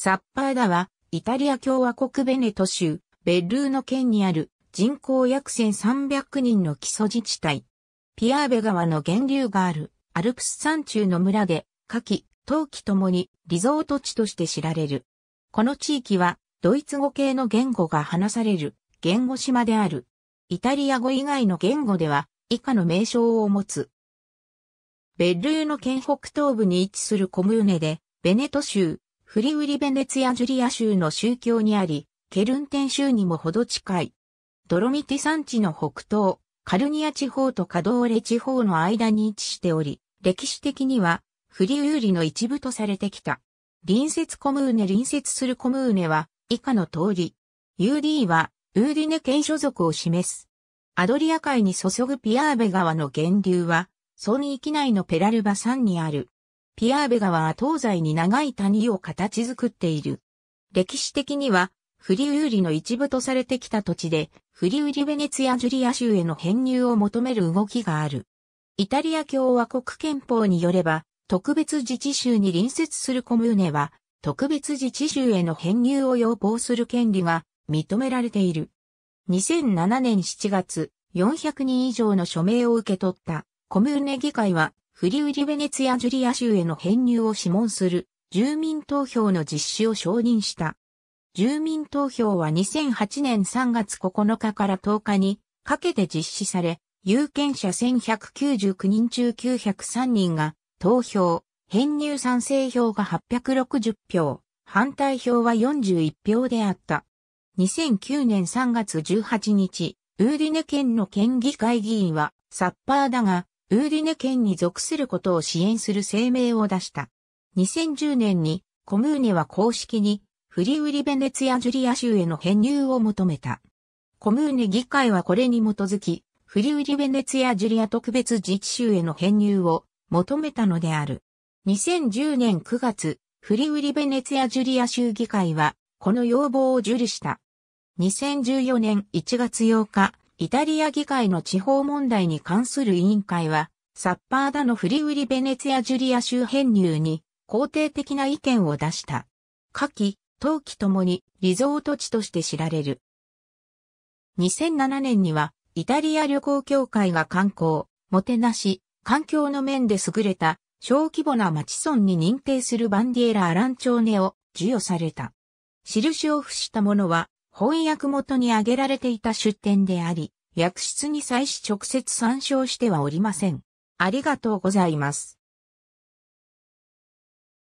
サッパーダは、イタリア共和国ベネト州、ベッルーノ県にある人口約1300人の基礎自治体。ピアーベ川の源流があるアルプス山中の村で、夏季、冬季ともにリゾート地として知られる。この地域は、ドイツ語系の言語が話される言語島である。イタリア語以外の言語では、以下の名称を持つ。ベッルーノ県北東部に位置するコムーネで、ベネト州、フリウリ・ベネツヤジュリア州の宗教にあり、ケルンテン州にもほど近い。ドロミティ山地の北東、カルニア地方とカドーレ地方の間に位置しており、歴史的にはフリウーリの一部とされてきた。隣接コムーネ隣接するコムーネは以下の通り。UD はウーディネ県所属を示す。アドリア海に注ぐピアーベ川の源流は、ソニー域内のペラルバ山にある。ピアーベ川は東西に長い谷を形作っている。歴史的には、フリウーリの一部とされてきた土地で、フリウリ・ベネツィア・ジュリア州への編入を求める動きがある。イタリア共和国憲法によれば、特別自治州に隣接するコムーネは、特別自治州への編入を要望する権利が認められている。2007年7月、400人以上の署名を受け取った、コムーネ議会はフリウリ・ベネツィア・ジュリア州への編入を諮問する住民投票の実施を承認した。住民投票は2008年3月9日から10日にかけて実施され、有権者1199人中903人が投票、編入賛成票が860票、反対票は41票であった。2009年3月18日、ウーディネ県の県議会議員はサッパーだが、ウーディネ県に属することを支援する声明を出した。2010年にコムーネは公式にフリウリベネツィア・ジュリア州への編入を求めた。コムーネ議会はこれに基づき、フリウリベネツィア・ジュリア特別自治州への編入を求めたのである。2010年9月、フリウリベネツィア・ジュリア州議会は、この要望を受理した。2014年1月8日、イタリア議会の地方問題に関する委員会は、サッパーダのフリウリベネツィア・ジュリア州編入に肯定的な意見を出した。夏季、冬季ともにリゾート地として知られる。2007年には、イタリア旅行協会が観光、もてなし、環境の面で優れた小規模な町村に認定するバンディエラ・アランチョーネを授与された。印を付したものは翻訳元に挙げられていた出典であり、訳出に際し直接参照してはおりません。ありがとうございます。